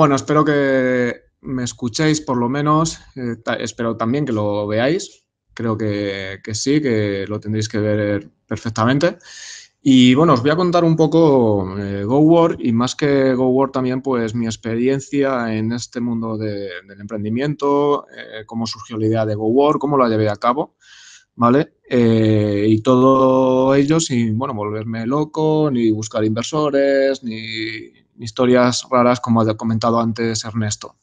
Bueno, espero que me escuchéis por lo menos, eh, espero también que lo veáis, creo que, sí, que lo tendréis que ver perfectamente. Y bueno, os voy a contar un poco eh, GoWord y más que GoWord también pues mi experiencia en este mundo del emprendimiento, eh, cómo surgió la idea de GoWord, cómo la llevé a cabo, ¿vale? Eh, y todo ello sin, bueno, volverme loco, ni buscar inversores, ni historias raras como ha comentado antes Ernesto.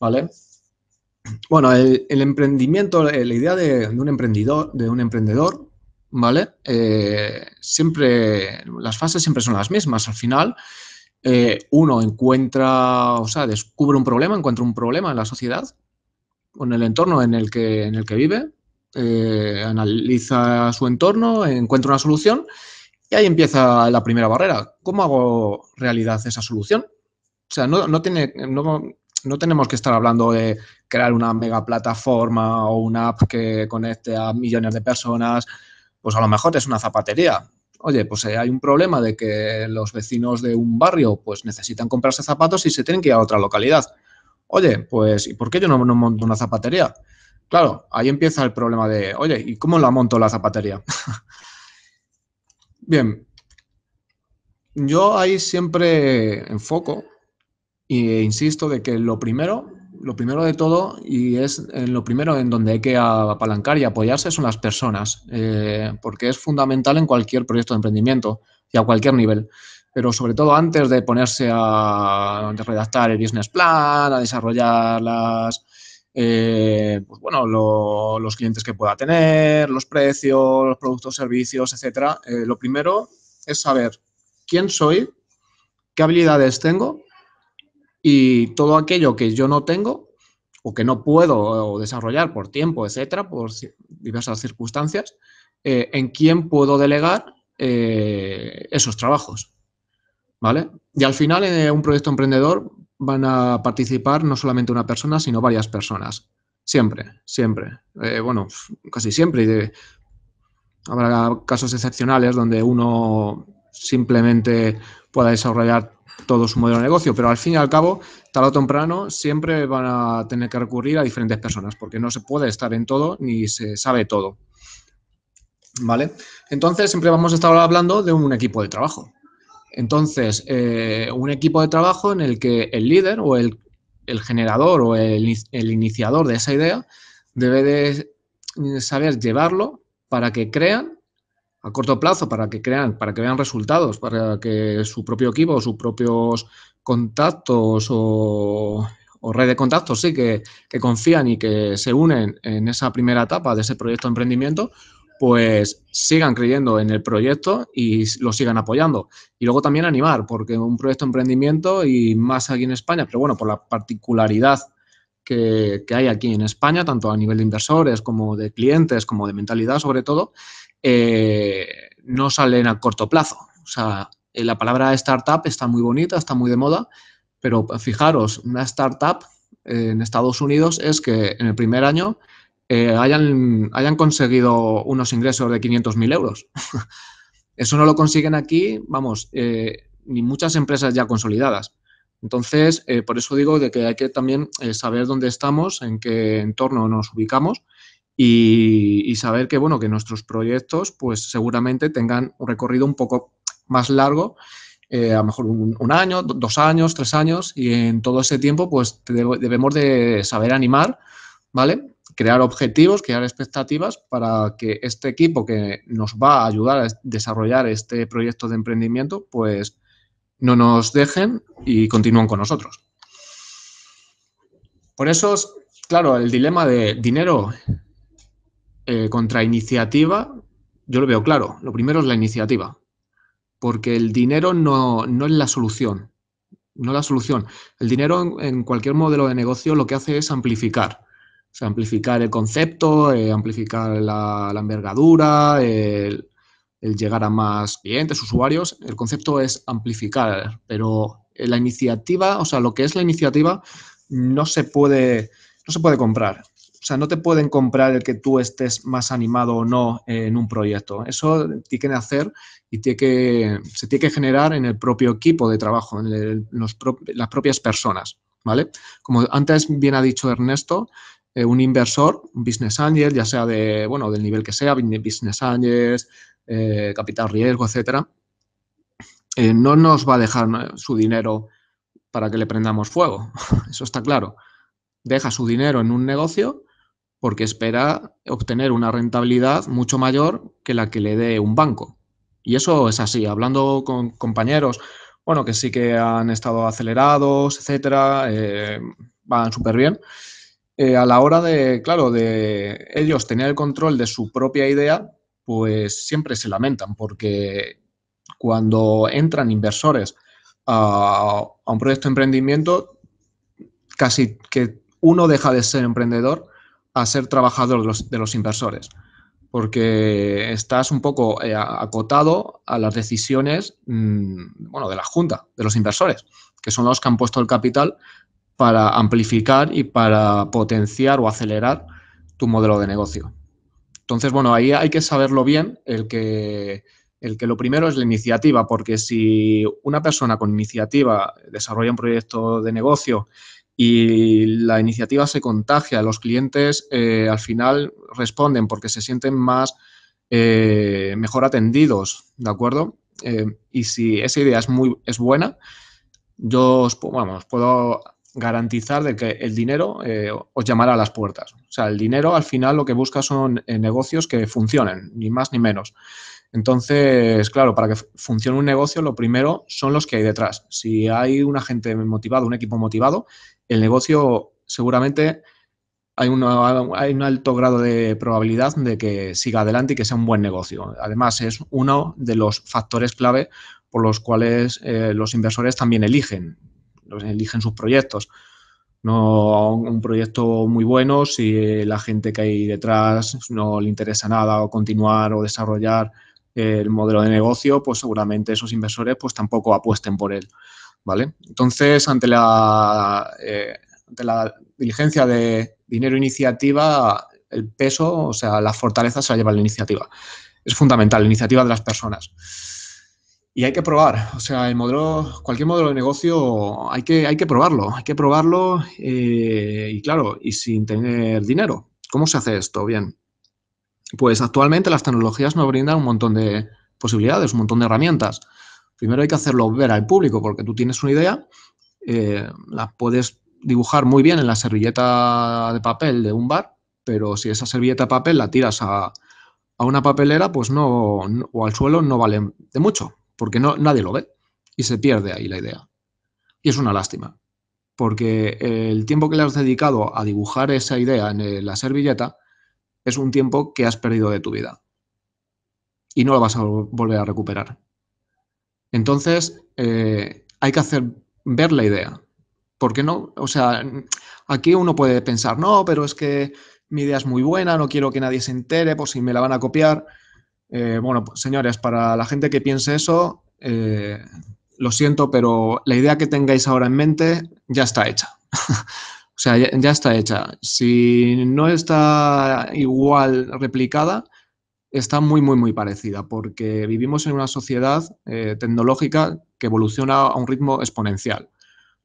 ¿Vale? Bueno, el, emprendimiento, eh, la idea de, un emprendedor, de un emprendedor, ¿vale? Eh, siempre, las fases siempre son las mismas. Al final, eh, uno encuentra, o sea, descubre un problema, encuentra un problema en la sociedad, o en el entorno en el que, en el que vive, analiza su entorno, encuentra una solución y ahí empieza la primera barrera. ¿Cómo hago realidad esa solución? O sea, no, tiene, no, tenemos que estar hablando de crear una mega plataforma o una app que conecte a millones de personas. Pues a lo mejor es una zapatería. Oye, pues eh, hay un problema de que los vecinos de un barrio pues necesitan comprarse zapatos y se tienen que ir a otra localidad. Oye, pues ¿y por qué yo no, no monto una zapatería? Claro, ahí empieza el problema de, oye, ¿y cómo la monto la zapatería? Bien, yo ahí siempre enfoco e insisto de que lo primero, lo primero de todo, y es lo primero en donde hay que apalancar y apoyarse son las personas, eh, porque es fundamental en cualquier proyecto de emprendimiento y a cualquier nivel. Pero sobre todo antes de ponerse a redactar el business plan, a desarrollar las, eh, pues bueno, los clientes que pueda tener, los precios, los productos, servicios, etcétera. Eh, lo primero es saber quién soy, qué habilidades tengo y todo aquello que yo no tengo o que no puedo eh, desarrollar por tiempo, etcétera, por diversas circunstancias, en quién puedo delegar esos trabajos. ¿Vale? Y al final, en un proyecto emprendedor, van a participar no solamente una persona, sino varias personas. Siempre, siempre. Eh, bueno, casi siempre. De, habrá casos excepcionales donde uno simplemente pueda desarrollar todo su modelo de negocio, pero al fin y al cabo, tarde o temprano, siempre van a tener que recurrir a diferentes personas, porque no se puede estar en todo ni se sabe todo. ¿Vale? Entonces, siempre vamos a estar hablando de un equipo de trabajo. Entonces, eh, un equipo de trabajo en el que el líder o el, generador o el, iniciador de esa idea debe de saber llevarlo para que crean a corto plazo, para que crean, para que vean resultados, para que su propio equipo, sus propios contactos o, red de contactos, sí, que, que confían y que se unen en esa primera etapa de ese proyecto de emprendimiento, pues sigan creyendo en el proyecto y lo sigan apoyando. Y luego también animar, porque un proyecto de emprendimiento y más aquí en España, pero bueno, por la particularidad que, hay aquí en España, tanto a nivel de inversores como de clientes, como de mentalidad sobre todo, eh, no salen a corto plazo. O sea, eh, la palabra startup está muy bonita, está muy de moda, pero fijaros, una startup en Estados Unidos es que en el primer año eh, hayan, hayan conseguido unos ingresos de 500.000 euros. Eso no lo consiguen aquí, vamos, eh, ni muchas empresas ya consolidadas. Entonces, eh, por eso digo de que hay que también saber dónde estamos, en qué entorno nos ubicamos y, saber que, bueno, que nuestros proyectos pues seguramente tengan un recorrido un poco más largo, a lo mejor un, año, dos años, tres años y en todo ese tiempo pues debemos de saber animar, ¿vale? crear objetivos, crear expectativas para que este equipo que nos va a ayudar a desarrollar este proyecto de emprendimiento, pues no nos dejen y continúen con nosotros. Por eso, claro, el dilema de dinero eh, contra iniciativa, yo lo veo claro. Lo primero es la iniciativa, porque el dinero no, es la solución. No la solución. El dinero en cualquier modelo de negocio lo que hace es amplificar o sea, amplificar el concepto, eh, amplificar la, envergadura, el, llegar a más clientes, usuarios. El concepto es amplificar, pero la iniciativa, o sea, lo que es la iniciativa, no se puede, no se puede comprar. O sea, no te pueden comprar el que tú estés más animado o no en un proyecto. Eso tiene que hacer y tiene que, se tiene que generar en el propio equipo de trabajo, en, las propias personas, ¿vale? Como antes bien ha dicho Ernesto, eh, un inversor, un business angel, ya sea de, bueno, del nivel que sea, business angels, eh, capital riesgo, etcétera, eh, no nos va a dejar su dinero para que le prendamos fuego. Eso está claro. Deja su dinero en un negocio porque espera obtener una rentabilidad mucho mayor que la que le dé un banco. Y eso es así. Hablando con compañeros, bueno, que sí que han estado acelerados, etcétera, van súper bien. Eh, a la hora de, claro, de ellos tener el control de su propia idea, pues siempre se lamentan porque cuando entran inversores a, un proyecto de emprendimiento, casi que uno deja de ser emprendedor a ser trabajador de los, inversores, porque estás un poco eh, acotado a las decisiones mm, bueno, de la junta, de los inversores, que son los que han puesto el capital para amplificar y para potenciar o acelerar tu modelo de negocio. Entonces, bueno, ahí hay que saberlo bien, el que, el que lo primero es la iniciativa, porque si una persona con iniciativa desarrolla un proyecto de negocio y la iniciativa se contagia, los clientes eh, al final responden porque se sienten más, eh, mejor atendidos, ¿de acuerdo? Eh, y si esa idea es, muy, es buena, yo os puedo garantizar de que el dinero eh, os llamará a las puertas. O sea, el dinero al final lo que busca son eh, negocios que funcionen, ni más ni menos. Entonces, claro, para que funcione un negocio, lo primero son los que hay detrás. Si hay un agente motivado, un equipo motivado, el negocio seguramente hay, un alto grado de probabilidad de que siga adelante y que sea un buen negocio. Además, es uno de los factores clave por los cuales eh, los inversores también eligen pues, eligen sus proyectos. No un proyecto muy bueno si la gente que hay detrás no le interesa nada o continuar o desarrollar el modelo de negocio, pues seguramente esos inversores pues tampoco apuesten por él, ¿vale? Entonces, ante la, eh, la diligencia de dinero e iniciativa, el peso, o sea, la fortaleza se la lleva la iniciativa. Es fundamental, la iniciativa de las personas y hay que probar. O sea, el modelo, cualquier modelo de negocio hay que, hay que probarlo, hay que probarlo eh, y claro, y sin tener dinero. ¿Cómo se hace esto? Bien, pues actualmente las tecnologías nos brindan un montón de posibilidades, un montón de herramientas. Primero hay que hacerlo ver al público porque tú tienes una idea, eh, la puedes dibujar muy bien en la servilleta de papel de un bar, pero si esa servilleta de papel la tiras a, una papelera, pues no, o al suelo no vale de mucho porque no, nadie lo ve y se pierde ahí la idea. Y es una lástima, porque el tiempo que le has dedicado a dibujar esa idea en eh, la servilleta es un tiempo que has perdido de tu vida y no lo vas a volver a recuperar. Entonces, eh, hay que hacer ver la idea. ¿Por qué no? O sea, aquí uno puede pensar, no, pero es que mi idea es muy buena, no quiero que nadie se entere por pues si me la van a copiar. Eh, bueno, pues, señores, para la gente que piense eso, eh, lo siento, pero la idea que tengáis ahora en mente ya está hecha. o sea, ya, está hecha. Si no está igual replicada, está muy, muy, muy parecida, porque vivimos en una sociedad eh, tecnológica que evoluciona a un ritmo exponencial.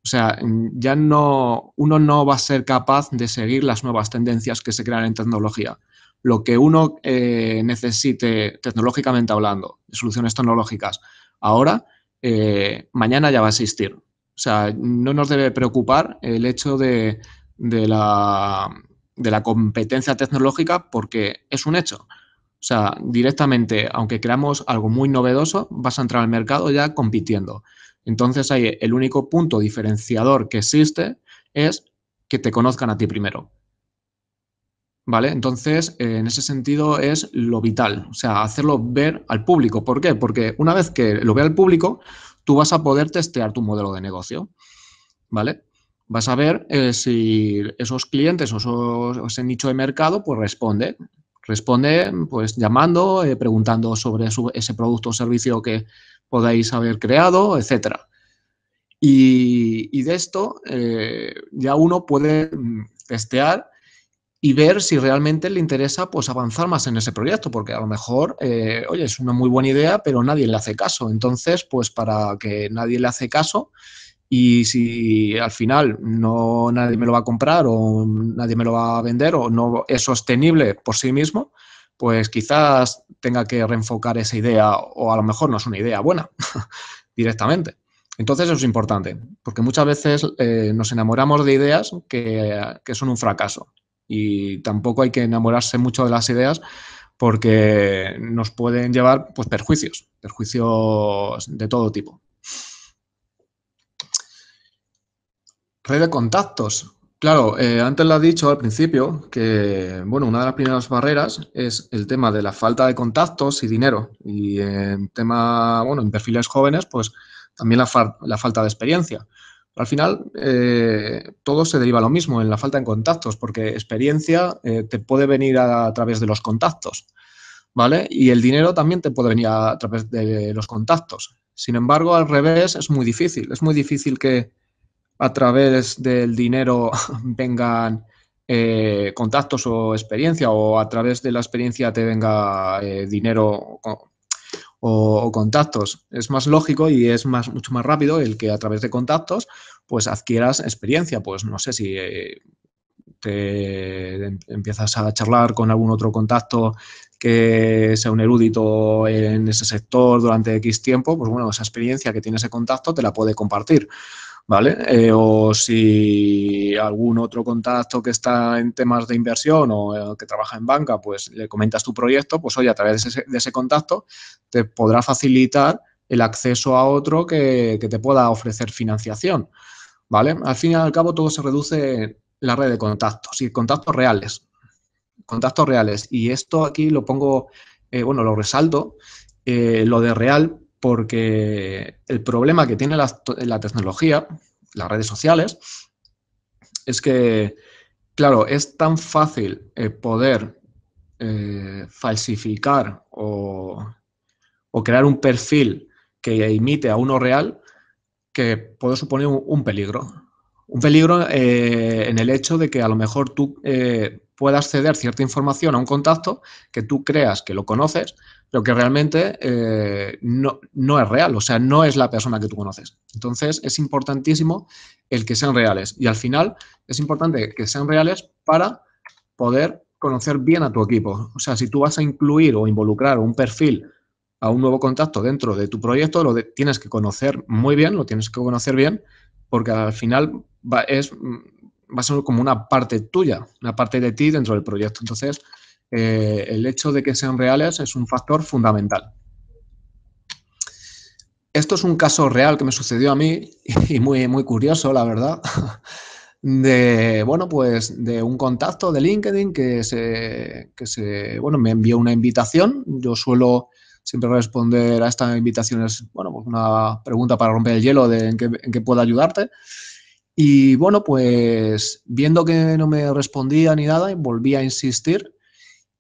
O sea, ya no, uno no va a ser capaz de seguir las nuevas tendencias que se crean en tecnología lo que uno eh, necesite tecnológicamente hablando, soluciones tecnológicas, ahora, eh, mañana ya va a existir. O sea, no nos debe preocupar el hecho de, la, de la competencia tecnológica porque es un hecho. O sea, directamente, aunque creamos algo muy novedoso, vas a entrar al mercado ya compitiendo. Entonces ahí el único punto diferenciador que existe es que te conozcan a ti primero. ¿Vale? Entonces, eh, en ese sentido es lo vital, o sea, hacerlo ver al público. ¿Por qué? Porque una vez que lo vea el público, tú vas a poder testear tu modelo de negocio, ¿vale? Vas a ver eh, si esos clientes o, ese nicho de mercado, pues responde. Responde, pues llamando, eh, preguntando sobre ese producto o servicio que podáis haber creado, etcétera. y de esto ya uno puede mm, testear y ver si realmente le interesa pues avanzar más en ese proyecto, porque a lo mejor, eh, oye, es una muy buena idea, pero nadie le hace caso. Entonces, pues para que nadie le hace caso y si al final no nadie me lo va a comprar o nadie me lo va a vender o no es sostenible por sí mismo, pues quizás tenga que reenfocar esa idea o a lo mejor no es una idea buena directamente. Entonces eso es importante, porque muchas veces eh, nos enamoramos de ideas que, que son un fracaso y tampoco hay que enamorarse mucho de las ideas porque nos pueden llevar pues, perjuicios, perjuicios de todo tipo. Red de contactos. Claro, eh, antes lo he dicho al principio que, bueno, una de las primeras barreras es el tema de la falta de contactos y dinero. Y en tema, bueno, en perfiles jóvenes, pues también la, la falta de experiencia. Al final, eh, todo se deriva lo mismo, en la falta de contactos, porque experiencia eh, te puede venir a, través de los contactos, ¿vale? Y el dinero también te puede venir a, través de los contactos. Sin embargo, al revés es muy difícil. Es muy difícil que a través del dinero vengan eh, contactos o experiencia o a través de la experiencia te venga dinero o, contactos. Es más lógico y es más, mucho más rápido el que a través de contactos pues adquieras experiencia. Pues no sé si eh, te em, empiezas a charlar con algún otro contacto que sea un erudito en ese sector durante X tiempo, pues bueno, esa experiencia que tiene ese contacto te la puede compartir. ¿vale? Eh, o si algún otro contacto que está en temas de inversión o eh, que trabaja en banca, pues le comentas tu proyecto, pues oye, a través de ese, contacto te podrá facilitar el acceso a otro que, te pueda ofrecer financiación, ¿vale? Al fin y al cabo todo se reduce la red de contactos y contactos reales, contactos reales. Y esto aquí lo pongo, eh, bueno, lo resalto, lo de real, porque el problema que tiene la, tecnología, las redes sociales, es que, claro, es tan fácil eh, poder eh, falsificar o, crear un perfil que imite a uno real que puede suponer un, peligro. Un peligro eh, en el hecho de que a lo mejor tú puedas ceder cierta información a un contacto que tú creas que lo conoces, lo que realmente eh, no, no, es real, o sea, no es la persona que tú conoces. Entonces, es importantísimo el que sean reales. Y al final, es importante que sean reales para poder conocer bien a tu equipo. O sea, si tú vas a incluir o involucrar un perfil a un nuevo contacto dentro de tu proyecto, lo tienes que conocer muy bien, lo tienes que conocer bien, porque al final va, es, mm, va a ser como una parte tuya, una parte de ti dentro del proyecto. Entonces, eh, el hecho de que sean reales es un factor fundamental. Esto es un caso real que me sucedió a mí y muy, muy curioso, la verdad, de, bueno, pues de un contacto de LinkedIn que se, se bueno, me envió una invitación. Yo suelo siempre responder a estas invitaciones, bueno, pues una pregunta para romper el hielo de en qué, en qué puedo ayudarte. Y bueno, pues viendo que no me respondía ni nada, volví a insistir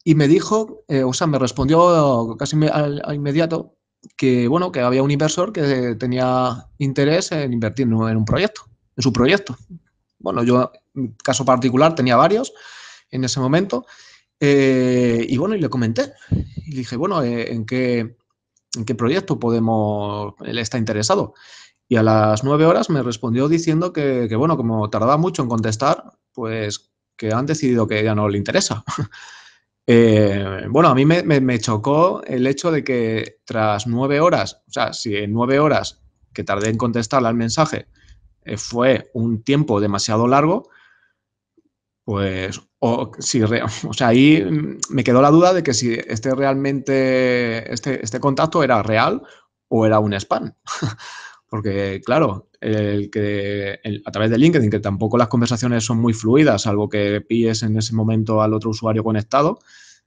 y me dijo, eh, o sea, me respondió casi al, inmediato que, bueno, que había un inversor que tenía interés en invertir en un proyecto, en su proyecto. Bueno, yo, en caso particular, tenía varios en ese momento. Eh, y bueno, y le comenté. Y dije, bueno, eh, ¿en qué, ¿en qué proyecto podemos, él está interesado? Y a las nueve horas me respondió diciendo que, que, bueno, como tardaba mucho en contestar, pues que han decidido que ya no le interesa. Eh, bueno, a mí me, chocó el hecho de que tras nueve horas, o sea, si en nueve horas que tardé en contestar al mensaje eh, fue un tiempo demasiado largo, pues, o, si o sea, ahí me quedó la duda de que si este realmente, este, este contacto era real o era un spam. Porque, claro, que, a través de LinkedIn, que tampoco las conversaciones son muy fluidas, salvo que pilles en ese momento al otro usuario conectado,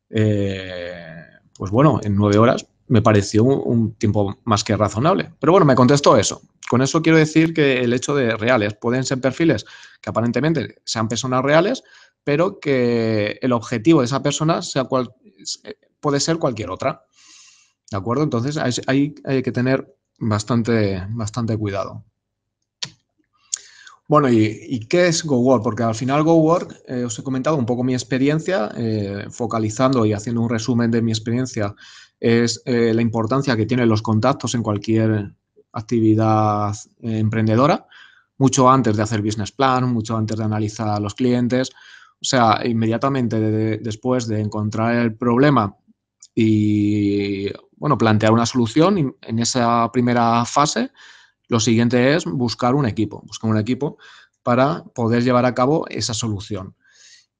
eh, pues bueno, en nueve horas me pareció un, tiempo más que razonable. Pero bueno, me contestó eso. Con eso quiero decir que el hecho de reales, pueden ser perfiles que aparentemente sean personas reales, pero que el objetivo de esa persona sea cual, puede ser cualquier otra. ¿De acuerdo? Entonces hay, hay, que tener bastante, bastante cuidado. Bueno, ¿y, qué es GoWork? Porque al final GoWork, eh, os he comentado un poco mi experiencia, eh, focalizando y haciendo un resumen de mi experiencia, es eh, la importancia que tienen los contactos en cualquier actividad emprendedora, mucho antes de hacer business plan, mucho antes de analizar a los clientes, o sea, inmediatamente después de encontrar el problema y, bueno, plantear una solución en esa primera fase, lo siguiente es buscar un equipo, buscar un equipo para poder llevar a cabo esa solución.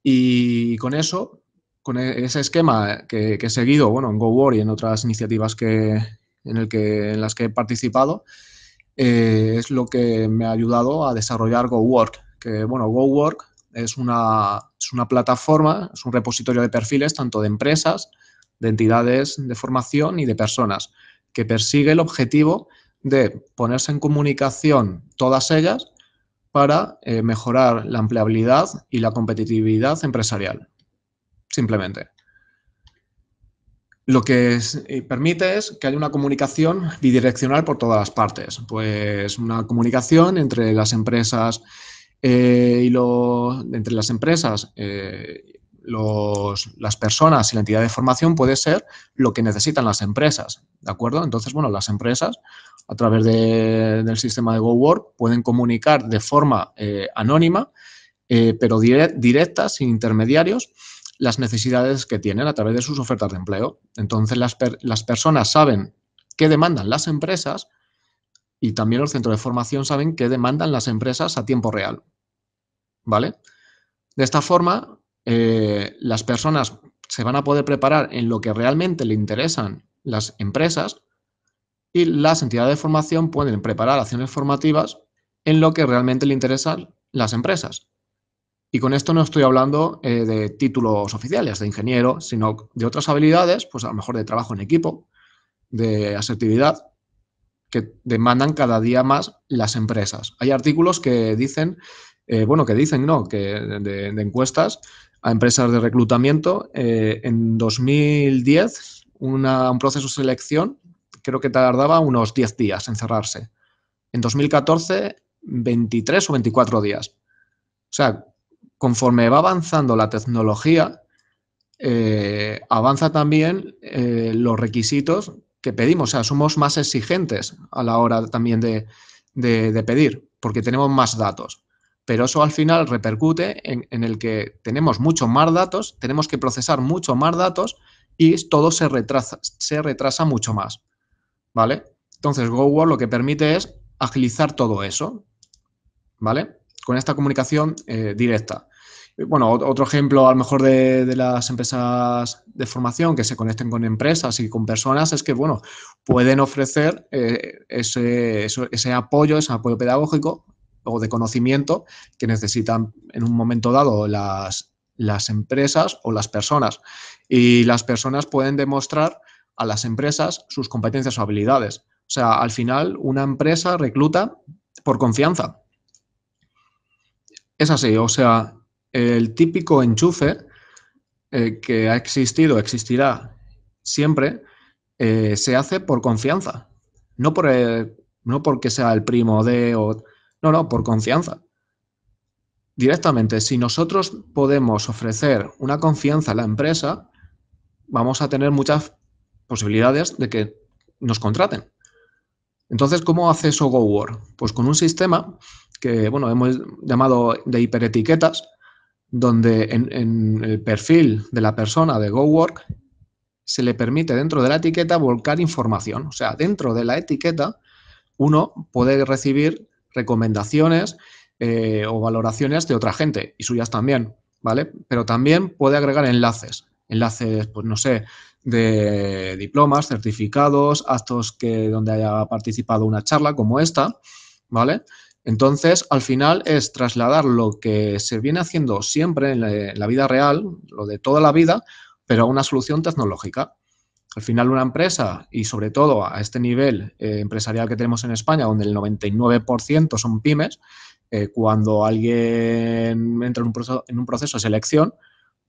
Y con eso, con e-, ese esquema que, he seguido, bueno, en GoWork y en otras iniciativas que, en, el que, en las que he participado, eh, es lo que me ha ayudado a desarrollar GoWork. Que bueno, GoWork es una, es una plataforma, es un repositorio de perfiles tanto de empresas, de entidades de formación y de personas, que persigue el objetivo de ponerse en comunicación todas ellas para eh, mejorar la empleabilidad y la competitividad empresarial, simplemente. Lo que eh, permite es que haya una comunicación bidireccional por todas las partes, pues una comunicación entre las empresas eh, y entre las empresas las personas y la entidad de formación puede ser lo que necesitan las empresas, ¿de acuerdo? Entonces, bueno, las empresas a través del sistema de GoWork, pueden comunicar de forma eh, anónima, eh, pero directa, sin intermediarios, las necesidades que tienen a través de sus ofertas de empleo. Entonces, las, personas saben qué demandan las empresas y también los centros de formación saben qué demandan las empresas a tiempo real. ¿Vale? De esta forma, eh, las personas se van a poder preparar en lo que realmente le interesan las empresas y las entidades de formación pueden preparar acciones formativas en lo que realmente le interesan las empresas. Y con esto no estoy hablando eh, de títulos oficiales de ingeniero, sino de otras habilidades, pues a lo mejor de trabajo en equipo, de asertividad, que demandan cada día más las empresas. Hay artículos que dicen, eh, bueno, que dicen no, que de, encuestas a empresas de reclutamiento, eh, en 2010 un proceso de selección creo que tardaba unos 10 días en cerrarse. En 2014, 23 o 24 días. O sea, conforme va avanzando la tecnología, eh, avanza también eh, los requisitos que pedimos. O sea, somos más exigentes a la hora también de, pedir, porque tenemos más datos. Pero eso al final repercute en, el que tenemos mucho más datos, tenemos que procesar mucho más datos y todo se retrasa, se retrasa mucho más. ¿vale? Entonces, Google lo que permite es agilizar todo eso, ¿vale? Con esta comunicación eh, directa. Eh, bueno, otro ejemplo a lo mejor de, de, las empresas de formación que se conecten con empresas y con personas es que, bueno, pueden ofrecer eh, ese, ese apoyo, ese apoyo pedagógico o de conocimiento que necesitan en un momento dado las, las empresas o las personas. Y las personas pueden demostrar a las empresas sus competencias o habilidades. O sea, al final una empresa recluta por confianza. Es así, o sea, el típico enchufe eh, que ha existido, existirá siempre, eh, se hace por confianza. No, por no porque sea el primo de o... No, no, por confianza. Directamente, si nosotros podemos ofrecer una confianza a la empresa, vamos a tener muchas posibilidades de que nos contraten. Entonces, ¿cómo hace eso GoWork? Pues con un sistema que bueno, hemos llamado de hiperetiquetas, donde en, el perfil de la persona de GoWork se le permite dentro de la etiqueta volcar información. O sea, dentro de la etiqueta uno puede recibir recomendaciones eh, o valoraciones de otra gente y suyas también, ¿vale? Pero también puede agregar enlaces. Enlaces, pues no sé, de diplomas, certificados, actos que, donde haya participado una charla como esta, ¿vale? Entonces, al final es trasladar lo que se viene haciendo siempre en la, vida real, lo de toda la vida, pero a una solución tecnológica. Al final una empresa, y sobre todo a este nivel eh, empresarial que tenemos en España, donde el 99% son pymes, eh, cuando alguien entra en un, proceso, en un proceso de selección,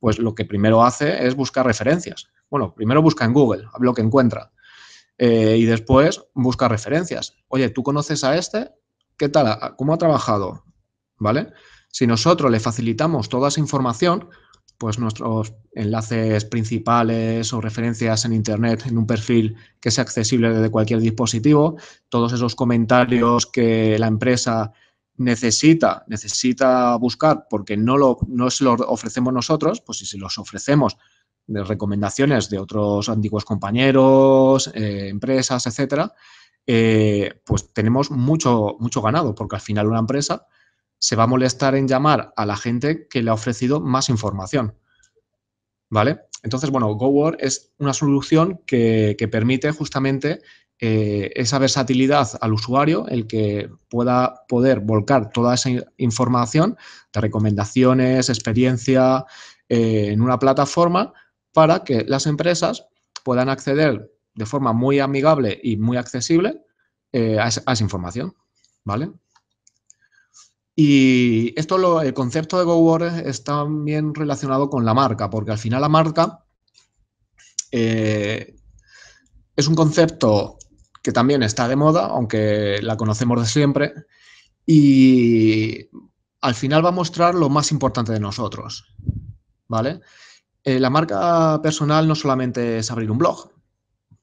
pues lo que primero hace es buscar referencias. Bueno, primero busca en Google lo que encuentra eh, y después busca referencias. Oye, ¿tú conoces a este? ¿Qué tal? ¿Cómo ha trabajado? ¿Vale? Si nosotros le facilitamos toda esa información, pues nuestros enlaces principales o referencias en Internet, en un perfil que sea accesible desde cualquier dispositivo, todos esos comentarios que la empresa necesita, necesita buscar porque no, lo, se lo ofrecemos nosotros, pues si se los ofrecemos de recomendaciones de otros antiguos compañeros, eh, empresas, etcétera, eh, pues tenemos mucho, mucho ganado, porque al final una empresa se va a molestar en llamar a la gente que le ha ofrecido más información. ¿Vale? Entonces, bueno, GoWord es una solución que, que permite justamente eh, esa versatilidad al usuario, el que pueda poder volcar toda esa información de recomendaciones, experiencia, eh, en una plataforma para que las empresas puedan acceder de forma muy amigable y muy accesible eh, a, esa, información, ¿vale? Y esto, el concepto de GoWorld está bien relacionado con la marca, porque al final la marca es un concepto que también está de moda, aunque la conocemos de siempre, y al final va a mostrar lo más importante de nosotros, ¿vale? Eh, la marca personal no solamente es abrir un blog,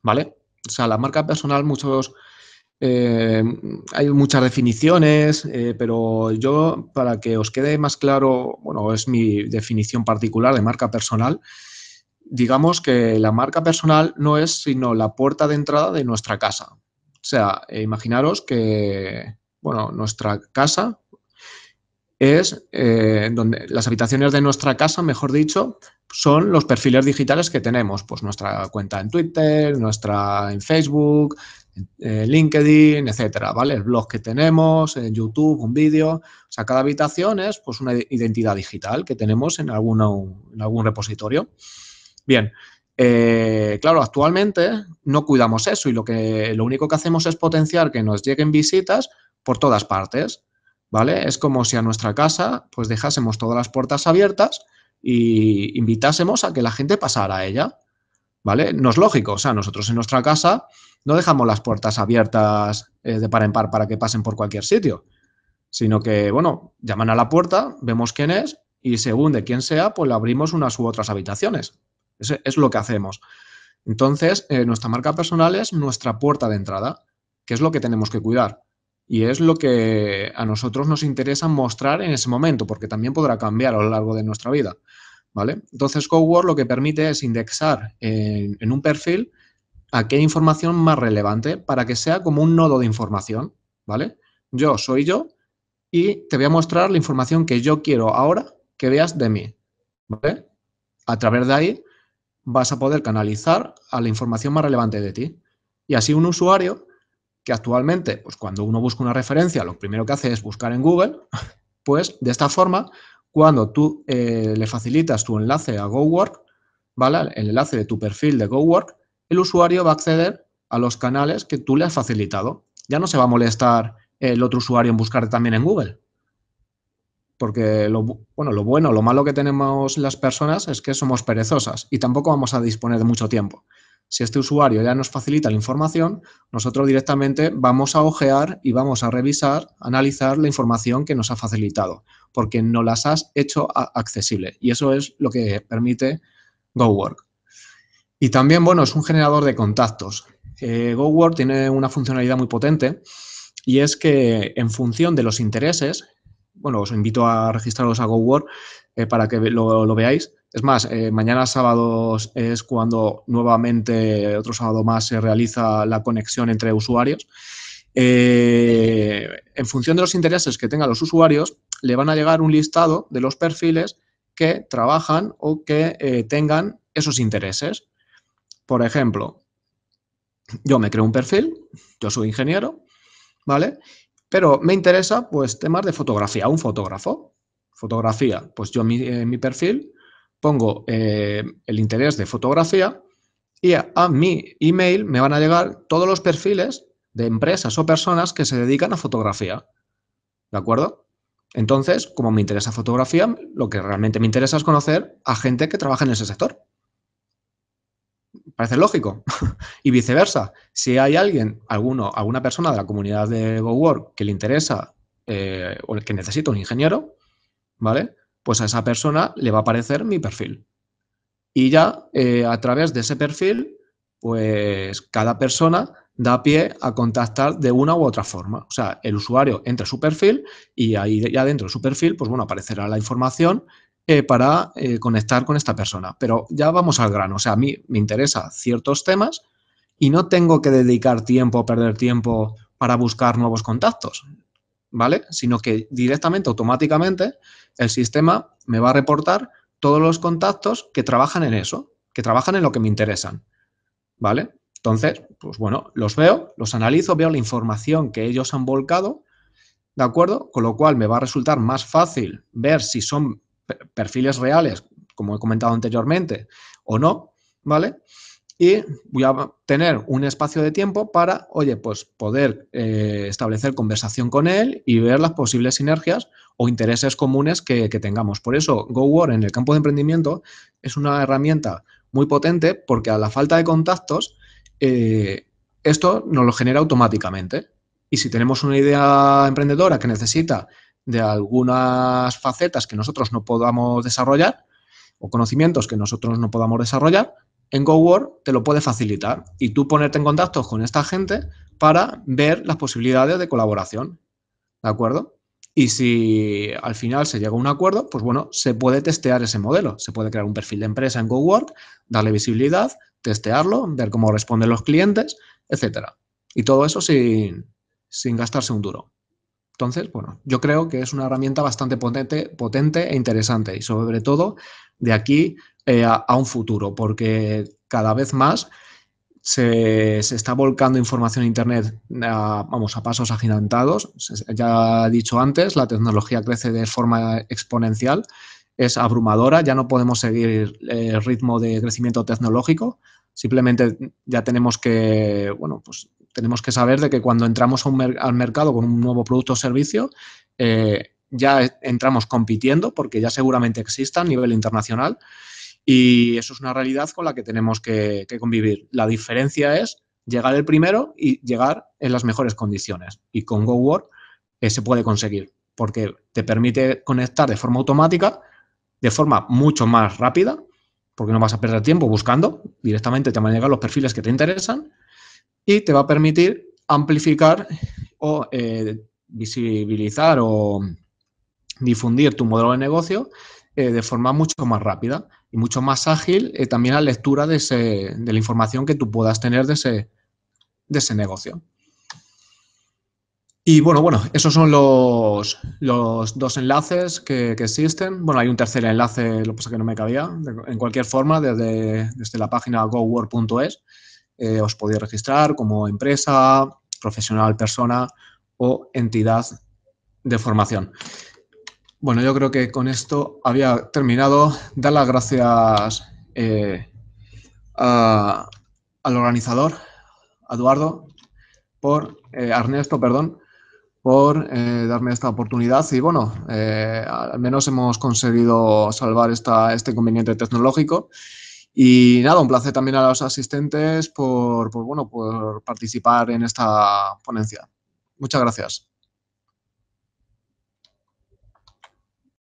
¿vale? O sea, la marca personal muchos... Eh, hay muchas definiciones, eh, pero yo, para que os quede más claro, bueno, es mi definición particular de marca personal, digamos que la marca personal no es sino la puerta de entrada de nuestra casa. O sea, eh, imaginaros que, bueno, nuestra casa es eh, donde las habitaciones de nuestra casa, mejor dicho, son los perfiles digitales que tenemos, pues nuestra cuenta en Twitter, nuestra en Facebook, LinkedIn, etcétera, ¿vale? El blog que tenemos, en YouTube, un vídeo, o sea, cada habitación es pues una identidad digital que tenemos en, en algún repositorio. Bien, eh, claro, actualmente no cuidamos eso y lo, que, lo único que hacemos es potenciar que nos lleguen visitas por todas partes, ¿vale? Es como si a nuestra casa pues dejásemos todas las puertas abiertas y invitásemos a que la gente pasara a ella, ¿vale? No es lógico, o sea, nosotros en nuestra casa no dejamos las puertas abiertas eh, de par en par para que pasen por cualquier sitio, sino que, bueno, llaman a la puerta, vemos quién es y según de quién sea, pues le abrimos unas u otras habitaciones. Es, es lo que hacemos. Entonces, eh, nuestra marca personal es nuestra puerta de entrada, que es lo que tenemos que cuidar. Y es lo que a nosotros nos interesa mostrar en ese momento, porque también podrá cambiar a lo largo de nuestra vida. ¿vale? Entonces, Cowork lo que permite es indexar en, en un perfil aquella información más relevante para que sea como un nodo de información. ¿vale? Yo soy yo y te voy a mostrar la información que yo quiero ahora que veas de mí. ¿vale? A través de ahí vas a poder canalizar a la información más relevante de ti. Y así un usuario que actualmente, pues cuando uno busca una referencia, lo primero que hace es buscar en Google, pues de esta forma, cuando tú eh, le facilitas tu enlace a GoWork, ¿vale? el enlace de tu perfil de GoWork, el usuario va a acceder a los canales que tú le has facilitado. Ya no se va a molestar el otro usuario en buscar también en Google. Porque lo bueno, lo malo que tenemos las personas es que somos perezosas y tampoco vamos a disponer de mucho tiempo. Si este usuario ya nos facilita la información, nosotros directamente vamos a ojear y vamos a revisar, analizar la información que nos ha facilitado, porque no las has hecho accesible. Y eso es lo que permite GoWork. Y también, bueno, es un generador de contactos. Eh, GoWork tiene una funcionalidad muy potente y es que en función de los intereses, bueno, os invito a registraros a GoWord eh, para que lo, veáis. Es más, eh, mañana sábado es cuando nuevamente, otro sábado más, se realiza la conexión entre usuarios. Eh, en función de los intereses que tengan los usuarios, le van a llegar un listado de los perfiles que trabajan o que tengan esos intereses. Por ejemplo, yo me creo un perfil, yo soy ingeniero, ¿vale? Pero me interesa pues temas de fotografía, un fotógrafo. Fotografía, pues yo en eh, mi, perfil pongo eh, el interés de fotografía y a, mi email me van a llegar todos los perfiles de empresas o personas que se dedican a fotografía. ¿De acuerdo? Entonces, como me interesa fotografía, lo que realmente me interesa es conocer a gente que trabaja en ese sector. Parece lógico. y viceversa. Si hay alguien, alguno, alguna persona de la comunidad de GoWork que le interesa eh, o que necesita un ingeniero, ¿vale? Pues a esa persona le va a aparecer mi perfil. Y ya eh, a través de ese perfil, pues cada persona da pie a contactar de una u otra forma. O sea, el usuario entra a su perfil y ahí ya dentro de su perfil, pues bueno, aparecerá la información eh, para eh, conectar con esta persona. Pero ya vamos al grano, o sea, a mí me interesan ciertos temas y no tengo que dedicar tiempo, perder tiempo para buscar nuevos contactos, ¿vale? Sino que directamente, automáticamente, el sistema me va a reportar todos los contactos que trabajan en eso, que trabajan en lo que me interesan, ¿vale? Entonces, pues bueno, los veo, los analizo, veo la información que ellos han volcado, ¿de acuerdo? Con lo cual me va a resultar más fácil ver si son perfiles reales, como he comentado anteriormente, o no, ¿vale? Y voy a tener un espacio de tiempo para, oye, pues poder eh, establecer conversación con él y ver las posibles sinergias o intereses comunes que, tengamos. Por eso, GoWord en el campo de emprendimiento es una herramienta muy potente porque a la falta de contactos, eh, esto nos lo genera automáticamente. Y si tenemos una idea emprendedora que necesita de algunas facetas que nosotros no podamos desarrollar o conocimientos que nosotros no podamos desarrollar, en GoWork te lo puede facilitar y tú ponerte en contacto con esta gente para ver las posibilidades de colaboración. ¿De acuerdo? Y si al final se llega a un acuerdo, pues bueno, se puede testear ese modelo. Se puede crear un perfil de empresa en GoWork, darle visibilidad, testearlo, ver cómo responden los clientes, etcétera. Y todo eso sin, sin gastarse un duro. Entonces, bueno, yo creo que es una herramienta bastante potente, potente e interesante y sobre todo de aquí eh, a, un futuro, porque cada vez más se, está volcando información en Internet a, vamos, a pasos agigantados. Ya he dicho antes, la tecnología crece de forma exponencial, es abrumadora, ya no podemos seguir el ritmo de crecimiento tecnológico, simplemente ya tenemos que, bueno, pues tenemos que saber de que cuando entramos al mercado con un nuevo producto o servicio, eh, ya entramos compitiendo porque ya seguramente exista a nivel internacional y eso es una realidad con la que tenemos que, convivir. La diferencia es llegar el primero y llegar en las mejores condiciones. Y con GoWork eh, se puede conseguir porque te permite conectar de forma automática, de forma mucho más rápida, porque no vas a perder tiempo buscando, directamente te van a llegar los perfiles que te interesan y te va a permitir amplificar o eh, visibilizar o difundir tu modelo de negocio eh, de forma mucho más rápida y mucho más ágil eh, también la lectura de, la información que tú puedas tener de ese, de ese negocio. Y bueno, bueno, esos son los, dos enlaces que, existen. Bueno, hay un tercer enlace, lo que pasa que no me cabía. En cualquier forma, desde, desde la página gowork.es eh, os podéis registrar como empresa, profesional, persona o entidad de formación. Bueno, yo creo que con esto había terminado. Dar las gracias eh, al organizador, Eduardo, por eh, Ernesto, perdón, por darme esta oportunidad y bueno, al menos hemos conseguido salvar esta, este inconveniente tecnológico y nada, un placer también a los asistentes por, por bueno, por participar en esta ponencia. Muchas gracias.